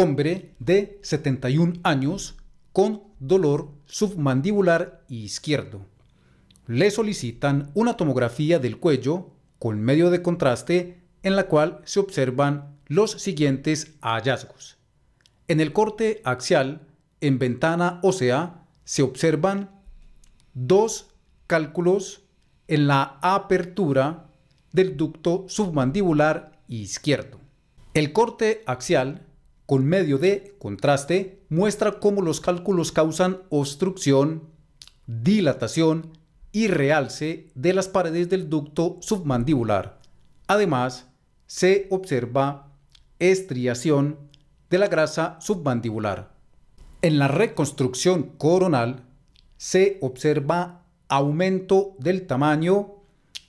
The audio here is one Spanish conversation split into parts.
hombre de 71 años con dolor submandibular izquierdo. Le solicitan una tomografía del cuello con medio de contraste en la cual se observan los siguientes hallazgos. En el corte axial, en ventana ósea, se observan dos cálculos en la apertura del ducto submandibular izquierdo. El corte axial con medio de contraste, muestra cómo los cálculos causan obstrucción, dilatación y realce de las paredes del ducto submandibular. Además, se observa estriación de la grasa submandibular. En la reconstrucción coronal se observa aumento del tamaño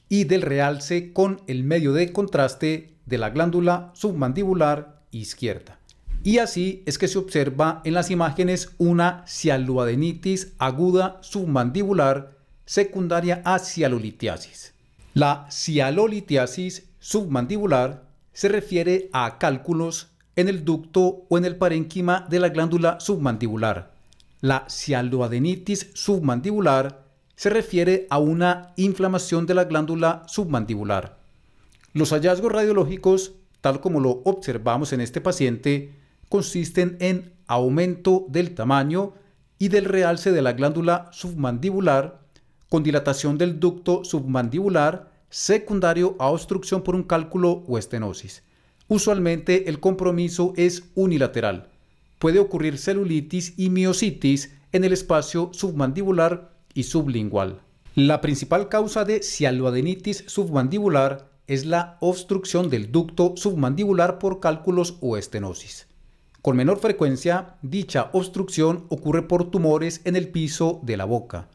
y del realce con el medio de contraste de la glándula submandibular izquierda. Y así es que se observa en las imágenes una cialuadenitis aguda submandibular secundaria a cialolitiasis. La cialolitiasis submandibular se refiere a cálculos en el ducto o en el parénquima de la glándula submandibular. La cialoadenitis submandibular se refiere a una inflamación de la glándula submandibular. Los hallazgos radiológicos, tal como lo observamos en este paciente, consisten en aumento del tamaño y del realce de la glándula submandibular, con dilatación del ducto submandibular secundario a obstrucción por un cálculo o estenosis. Usualmente el compromiso es unilateral. Puede ocurrir celulitis y miocitis en el espacio submandibular y sublingual. La principal causa de cialoadenitis submandibular es la obstrucción del ducto submandibular por cálculos o estenosis. Con menor frecuencia, dicha obstrucción ocurre por tumores en el piso de la boca.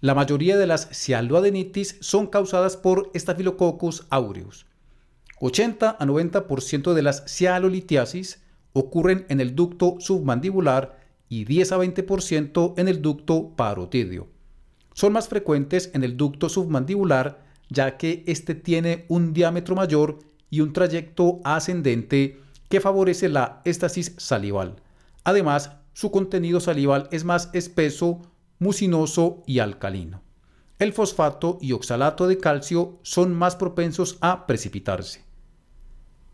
La mayoría de las cialdoadenitis son causadas por Staphylococcus aureus. 80 a 90% de las cialolitiasis ocurren en el ducto submandibular y 10 a 20% en el ducto parotidio. Son más frecuentes en el ducto submandibular ya que este tiene un diámetro mayor y un trayecto ascendente que favorece la éstasis salival. Además, su contenido salival es más espeso, mucinoso y alcalino. El fosfato y oxalato de calcio son más propensos a precipitarse.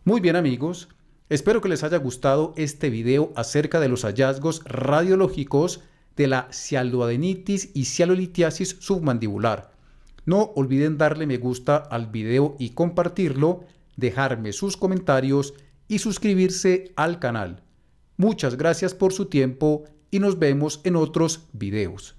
Muy bien amigos, espero que les haya gustado este video acerca de los hallazgos radiológicos de la cialoadenitis y cialolitiasis submandibular. No olviden darle me gusta al video y compartirlo, dejarme sus comentarios y suscribirse al canal. Muchas gracias por su tiempo y nos vemos en otros videos.